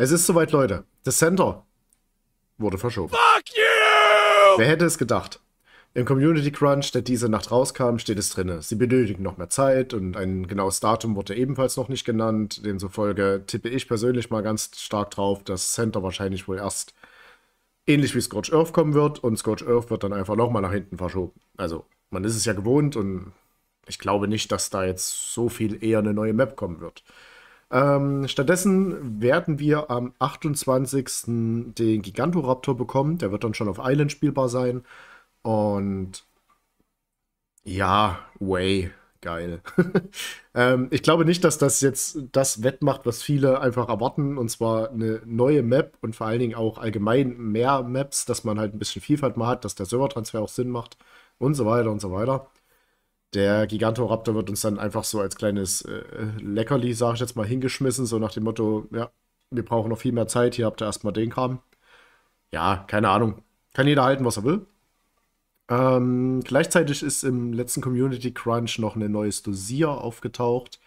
Es ist soweit, Leute. Das Center wurde verschoben. Fuck you! Wer hätte es gedacht? Im Community Crunch, der diese Nacht rauskam, steht es drin. Sie benötigen noch mehr Zeit und ein genaues Datum wurde ebenfalls noch nicht genannt. Demzufolge tippe ich persönlich mal ganz stark drauf, dass Center wahrscheinlich wohl erst ähnlich wie Scorch Earth kommen wird und Scorch Earth wird dann einfach nochmal nach hinten verschoben. Also, man ist es ja gewohnt und ich glaube nicht, dass da jetzt so viel eher eine neue Map kommen wird. Ähm, stattdessen werden wir am 28. den Gigantoraptor bekommen. Der wird dann schon auf Island spielbar sein. Und ja, way. Geil. ähm, ich glaube nicht, dass das jetzt das wettmacht, was viele einfach erwarten, und zwar eine neue Map und vor allen Dingen auch allgemein mehr Maps, dass man halt ein bisschen Vielfalt mal hat, dass der Servertransfer auch Sinn macht und so weiter und so weiter. Der Gigantoraptor wird uns dann einfach so als kleines äh, Leckerli, sage ich jetzt mal, hingeschmissen, so nach dem Motto, ja, wir brauchen noch viel mehr Zeit, hier habt ihr erstmal den Kram. Ja, keine Ahnung. Kann jeder halten, was er will. Ähm, gleichzeitig ist im letzten Community Crunch noch eine neues Dosier aufgetaucht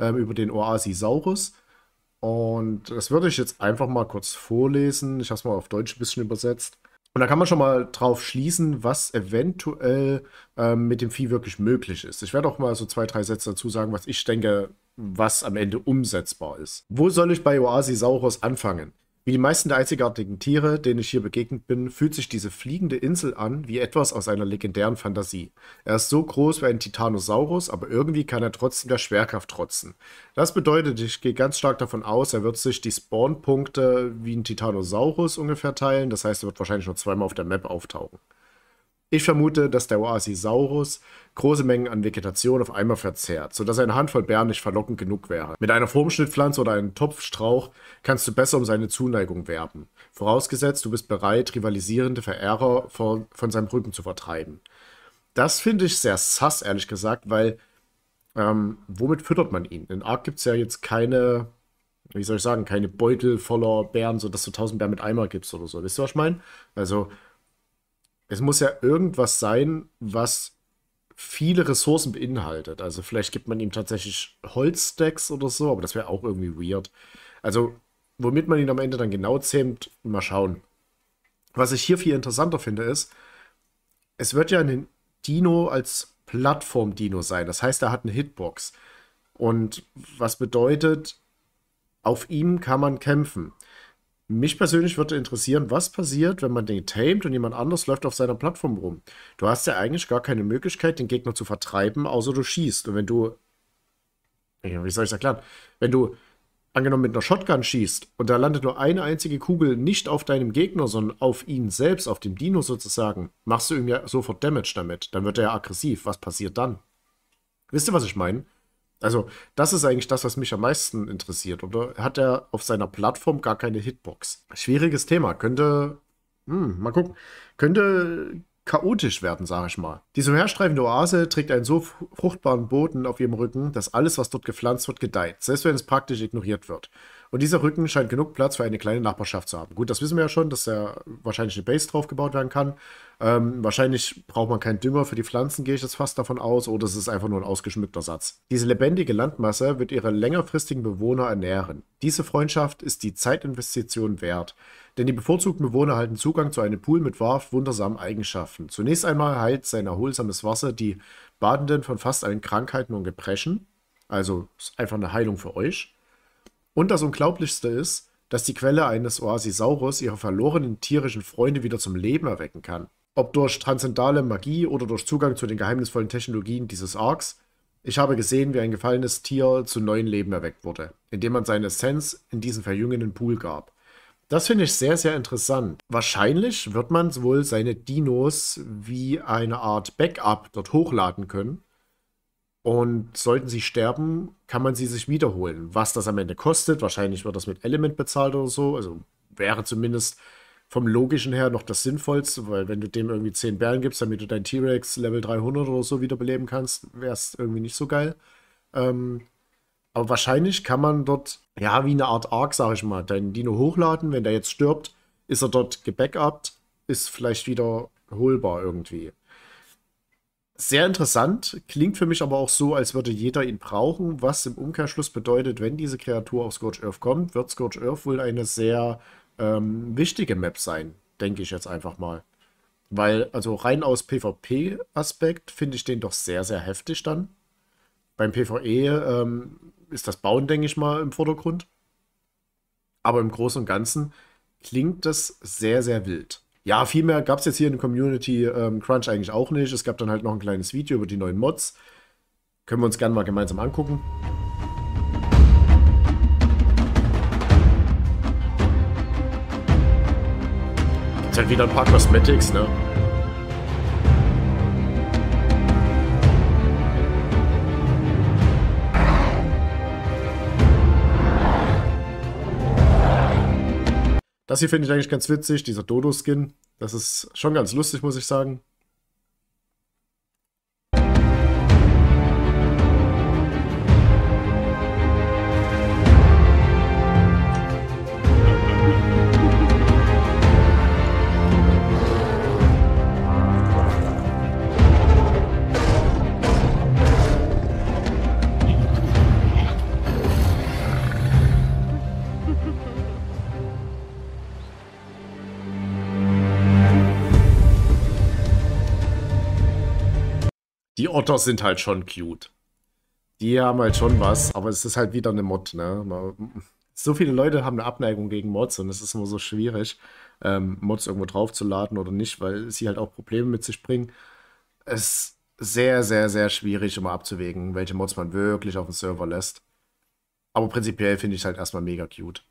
ähm, über den Oasisaurus. Und das würde ich jetzt einfach mal kurz vorlesen. Ich habe es mal auf Deutsch ein bisschen übersetzt. Und da kann man schon mal drauf schließen, was eventuell ähm, mit dem Vieh wirklich möglich ist. Ich werde auch mal so zwei, drei Sätze dazu sagen, was ich denke, was am Ende umsetzbar ist. Wo soll ich bei Oasisaurus anfangen? Wie die meisten der einzigartigen Tiere, denen ich hier begegnet bin, fühlt sich diese fliegende Insel an wie etwas aus einer legendären Fantasie. Er ist so groß wie ein Titanosaurus, aber irgendwie kann er trotzdem der Schwerkraft trotzen. Das bedeutet, ich gehe ganz stark davon aus, er wird sich die Spawnpunkte wie ein Titanosaurus ungefähr teilen. Das heißt, er wird wahrscheinlich nur zweimal auf der Map auftauchen. Ich vermute, dass der Oasisaurus große Mengen an Vegetation auf einmal verzehrt, sodass eine Handvoll Bären nicht verlockend genug wäre. Mit einer Formschnittpflanze oder einem Topfstrauch kannst du besser um seine Zuneigung werben, vorausgesetzt du bist bereit, rivalisierende Verehrer von, von seinem Rücken zu vertreiben. Das finde ich sehr sass, ehrlich gesagt, weil ähm, womit füttert man ihn? In Ark gibt es ja jetzt keine, wie soll ich sagen, keine Beutel voller Bären, sodass du tausend Bären mit Eimer gibst oder so. Wisst ihr, was ich meine? Also, es muss ja irgendwas sein, was viele Ressourcen beinhaltet. Also vielleicht gibt man ihm tatsächlich Holzstacks oder so, aber das wäre auch irgendwie weird. Also womit man ihn am Ende dann genau zähmt, mal schauen. Was ich hier viel interessanter finde ist, es wird ja ein Dino als Plattform-Dino sein. Das heißt, er hat eine Hitbox. Und was bedeutet, auf ihm kann man kämpfen. Mich persönlich würde interessieren, was passiert, wenn man den tamed und jemand anders läuft auf seiner Plattform rum. Du hast ja eigentlich gar keine Möglichkeit, den Gegner zu vertreiben, außer du schießt. Und wenn du. Wie soll ich es erklären? Wenn du angenommen mit einer Shotgun schießt und da landet nur eine einzige Kugel nicht auf deinem Gegner, sondern auf ihn selbst, auf dem Dino sozusagen, machst du ihm ja sofort Damage damit. Dann wird er ja aggressiv. Was passiert dann? Wisst ihr, was ich meine? Also, das ist eigentlich das, was mich am meisten interessiert, oder? Hat er auf seiner Plattform gar keine Hitbox? Schwieriges Thema. Könnte, hm, mal gucken, könnte chaotisch werden, sage ich mal. Diese herstreifende Oase trägt einen so fruchtbaren Boden auf ihrem Rücken, dass alles, was dort gepflanzt wird, gedeiht, selbst wenn es praktisch ignoriert wird. Und dieser Rücken scheint genug Platz für eine kleine Nachbarschaft zu haben. Gut, das wissen wir ja schon, dass da wahrscheinlich eine Base drauf gebaut werden kann. Ähm, wahrscheinlich braucht man keinen Dünger für die Pflanzen, gehe ich jetzt fast davon aus, oder es ist einfach nur ein ausgeschmückter Satz. Diese lebendige Landmasse wird ihre längerfristigen Bewohner ernähren. Diese Freundschaft ist die Zeitinvestition wert, denn die bevorzugten Bewohner halten Zugang zu einem Pool mit wahrhaft wundersamen Eigenschaften. Zunächst einmal heilt sein erholsames Wasser die Badenden von fast allen Krankheiten und Gebrechen, also ist einfach eine Heilung für euch. Und das Unglaublichste ist, dass die Quelle eines Oasisaurus ihre verlorenen tierischen Freunde wieder zum Leben erwecken kann. Ob durch transzendale Magie oder durch Zugang zu den geheimnisvollen Technologien dieses Arcs, ich habe gesehen, wie ein gefallenes Tier zu neuen Leben erweckt wurde, indem man seine Essenz in diesen verjüngenden Pool gab. Das finde ich sehr, sehr interessant. Wahrscheinlich wird man wohl seine Dinos wie eine Art Backup dort hochladen können und sollten sie sterben, kann man sie sich wiederholen. Was das am Ende kostet, wahrscheinlich wird das mit Element bezahlt oder so. Also wäre zumindest vom logischen her noch das Sinnvollste, weil wenn du dem irgendwie 10 Bären gibst, damit du deinen T-Rex Level 300 oder so wiederbeleben kannst, wäre es irgendwie nicht so geil. Ähm, aber wahrscheinlich kann man dort, ja, wie eine Art Arc, sag ich mal, deinen Dino hochladen. Wenn der jetzt stirbt, ist er dort gebackupt, ist vielleicht wieder holbar irgendwie. Sehr interessant, klingt für mich aber auch so, als würde jeder ihn brauchen, was im Umkehrschluss bedeutet, wenn diese Kreatur auf Scorch Earth kommt, wird Scorch Earth wohl eine sehr ähm, wichtige Map sein, denke ich jetzt einfach mal. Weil, also rein aus PvP-Aspekt finde ich den doch sehr, sehr heftig dann. Beim PvE ähm, ist das Bauen, denke ich mal, im Vordergrund. Aber im Großen und Ganzen klingt das sehr, sehr wild. Ja, viel mehr gab es jetzt hier in Community ähm, Crunch eigentlich auch nicht. Es gab dann halt noch ein kleines Video über die neuen Mods. Können wir uns gerne mal gemeinsam angucken. Gibt halt wieder ein paar Cosmetics, ne? Das hier finde ich eigentlich ganz witzig, dieser Dodo-Skin. Das ist schon ganz lustig, muss ich sagen. die Otters sind halt schon cute. Die haben halt schon was, aber es ist halt wieder eine Mod, ne? So viele Leute haben eine Abneigung gegen Mods und es ist immer so schwierig, ähm, Mods irgendwo draufzuladen oder nicht, weil sie halt auch Probleme mit sich bringen. Es ist sehr, sehr, sehr schwierig, immer abzuwägen, welche Mods man wirklich auf dem Server lässt. Aber prinzipiell finde ich es halt erstmal mega cute.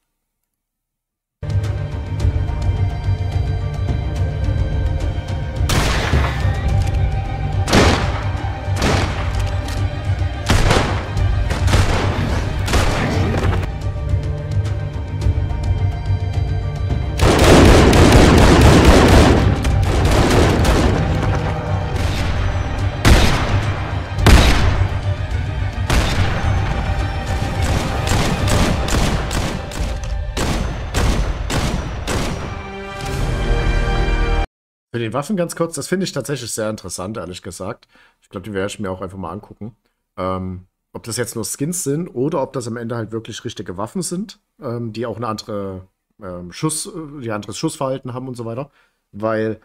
Für den Waffen ganz kurz, das finde ich tatsächlich sehr interessant, ehrlich gesagt. Ich glaube, die werde ich mir auch einfach mal angucken. Ähm, ob das jetzt nur Skins sind oder ob das am Ende halt wirklich richtige Waffen sind, ähm, die auch eine andere ähm, Schuss, die anderes Schussverhalten haben und so weiter. Weil,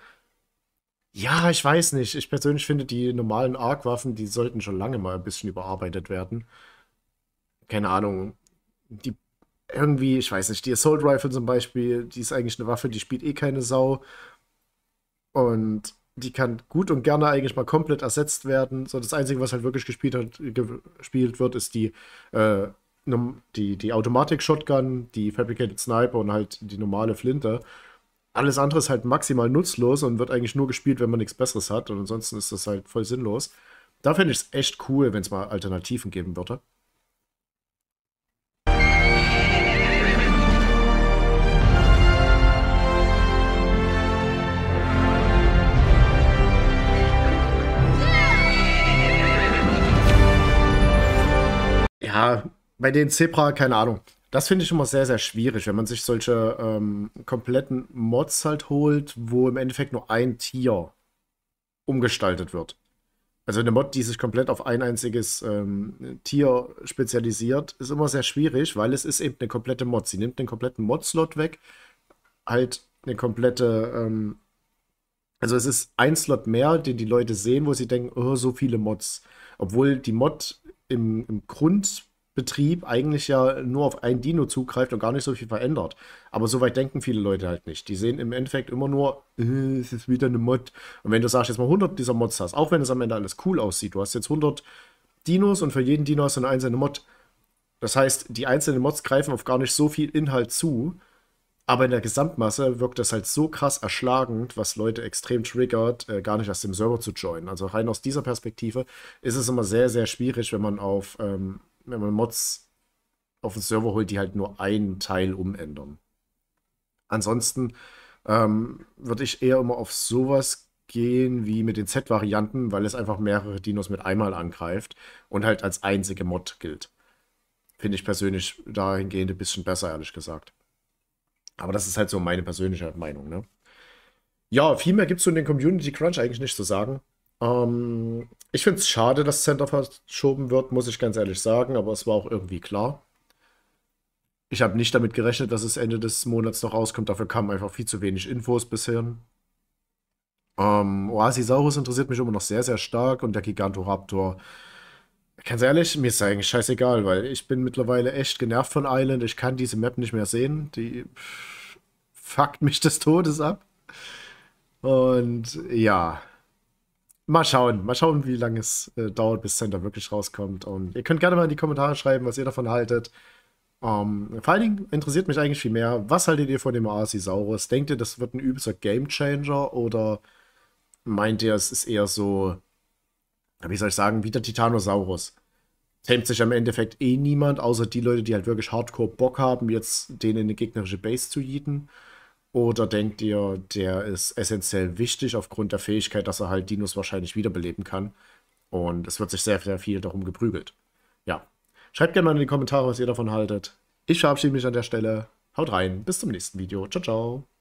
ja, ich weiß nicht. Ich persönlich finde, die normalen Arc-Waffen, die sollten schon lange mal ein bisschen überarbeitet werden. Keine Ahnung. Die irgendwie, ich weiß nicht, die Assault Rifle zum Beispiel, die ist eigentlich eine Waffe, die spielt eh keine Sau. Und die kann gut und gerne eigentlich mal komplett ersetzt werden. So das Einzige, was halt wirklich gespielt, hat, gespielt wird, ist die, äh, die, die Automatik-Shotgun, die Fabricated Sniper und halt die normale Flinte. Alles andere ist halt maximal nutzlos und wird eigentlich nur gespielt, wenn man nichts Besseres hat. Und ansonsten ist das halt voll sinnlos. Da fände ich es echt cool, wenn es mal Alternativen geben würde. bei den Zebra, keine Ahnung. Das finde ich immer sehr, sehr schwierig, wenn man sich solche ähm, kompletten Mods halt holt, wo im Endeffekt nur ein Tier umgestaltet wird. Also eine Mod, die sich komplett auf ein einziges ähm, Tier spezialisiert, ist immer sehr schwierig, weil es ist eben eine komplette Mod. Sie nimmt den kompletten Mod-Slot weg, halt eine komplette, ähm, also es ist ein Slot mehr, den die Leute sehen, wo sie denken, oh, so viele Mods. Obwohl die Mod im, im Grund Betrieb eigentlich ja nur auf ein Dino zugreift und gar nicht so viel verändert. Aber so weit denken viele Leute halt nicht. Die sehen im Endeffekt immer nur, äh, es ist wieder eine Mod. Und wenn du sagst, jetzt mal 100 dieser Mods hast, auch wenn es am Ende alles cool aussieht, du hast jetzt 100 Dinos und für jeden Dino hast du eine einzelne Mod. Das heißt, die einzelnen Mods greifen auf gar nicht so viel Inhalt zu, aber in der Gesamtmasse wirkt das halt so krass erschlagend, was Leute extrem triggert, äh, gar nicht aus dem Server zu joinen. Also rein aus dieser Perspektive ist es immer sehr, sehr schwierig, wenn man auf ähm, wenn man Mods auf den Server holt, die halt nur einen Teil umändern. Ansonsten ähm, würde ich eher immer auf sowas gehen wie mit den Z-Varianten, weil es einfach mehrere Dinos mit einmal angreift und halt als einzige Mod gilt. Finde ich persönlich dahingehend ein bisschen besser, ehrlich gesagt. Aber das ist halt so meine persönliche Meinung, ne? Ja, viel mehr gibt es so in den Community Crunch eigentlich nicht zu sagen. Ähm, ich finde es schade, dass Center verschoben wird, muss ich ganz ehrlich sagen, aber es war auch irgendwie klar. Ich habe nicht damit gerechnet, dass es Ende des Monats noch rauskommt. Dafür kamen einfach viel zu wenig Infos bisher. Ähm, Oasisaurus interessiert mich immer noch sehr, sehr stark und der Gigantoraptor. Ganz ehrlich, mir ist eigentlich scheißegal, weil ich bin mittlerweile echt genervt von Island. Ich kann diese Map nicht mehr sehen. Die fuckt mich des Todes ab. Und ja, mal schauen, mal schauen, wie lange es äh, dauert, bis Center wirklich rauskommt. Und ihr könnt gerne mal in die Kommentare schreiben, was ihr davon haltet. Um, ähm, vor allen Dingen interessiert mich eigentlich viel mehr, was haltet ihr von dem Arsisaurus? Denkt ihr, das wird ein übelster Gamechanger oder meint ihr, es ist eher so, wie soll ich sagen, wie der Titanosaurus? Tämt sich am Endeffekt eh niemand, außer die Leute, die halt wirklich hardcore Bock haben, jetzt denen in eine gegnerische Base zu jieten. Oder denkt ihr, der ist essentiell wichtig aufgrund der Fähigkeit, dass er halt Dinos wahrscheinlich wiederbeleben kann? Und es wird sich sehr, sehr viel darum geprügelt. Ja. Schreibt gerne mal in die Kommentare, was ihr davon haltet. Ich verabschiede mich an der Stelle. Haut rein. Bis zum nächsten Video. Ciao, ciao.